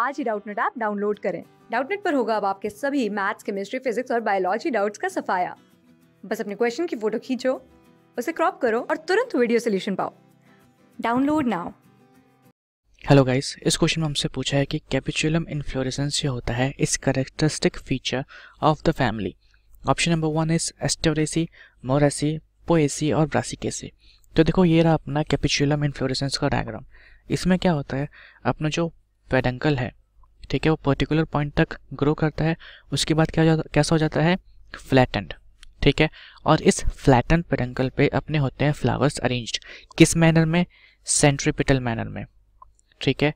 आज ही Doubtnut app download करें डाउटनेट पर होगा अब आपके सभी मैथ्स केमिस्ट्री फिजिक्स और बायोलॉजी डाउट्स का सफाया बस अपने क्वेश्चन की फोटो खींचो उसे क्रॉप करो और तुरंत वीडियो सोल्यूशन पाओ डाउनलोड नाउ हेलो गाइस इस क्वेश्चन में हमसे पूछा है कि कैपिचुलम इन्फ्लोरेसेंस जो होता है इस characteristic feature of the family option number one is Asteraceae Moraceae Poaceae और ब्रासिकेसी तो देखो ये रहा अपना कैपिचुलम इन्फ्लोरेसेंस का डायग्राम इसमें क्या होता है अपना जो पेडंकल है ठीक है वो पर्टिकुलर पॉइंट तक ग्रो करता है उसके बाद क्या हो कैसा हो जाता है फ्लैटेंड ठीक है और इस फ्लैटन पेडंकल पे अपने होते हैं फ्लावर्स अरेंज किस मैनर में सेंट्रीपिटल मैनर में ठीक है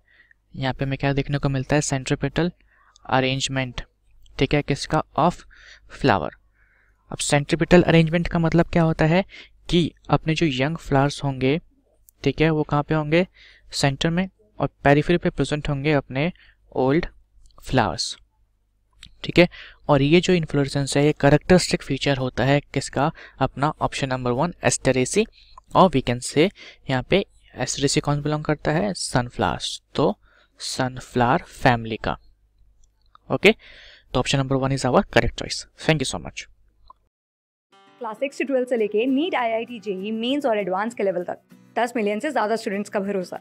यहाँ पे हमें क्या देखने को मिलता है सेंट्रीपिटल अरेंजमेंट ठीक है किसका ऑफ फ्लावर अब सेंट्रीपिटल अरेंजमेंट का मतलब क्या होता है कि अपने जो यंग फ्लावर्स होंगे ठीक है वो कहाँ पे होंगे सेंटर में और पेरीफेरी पे प्रेजेंट होंगे अपने ओल्ड फ्लावर्स ठीक है और ये जो इन्फ्लोरेसेंस है ये करेक्टरिस्टिक फीचर होता है किसका अपना ऑप्शन नंबर वन एस्टेरेसी और वी कैन से यहाँ पे एस्टेरेसी कौन बिलोंग करता है सनफ्लावर्स तो सनफ्लावर फैमिली का ओके तो option number one is our correct choice thank you so much class six से ट्वेल्थ से लेके NEET I I T JEE mains और एडवांस के लेवल तक दस मिलियन से ज़्यादा स्टूडेंट्स का भरोसा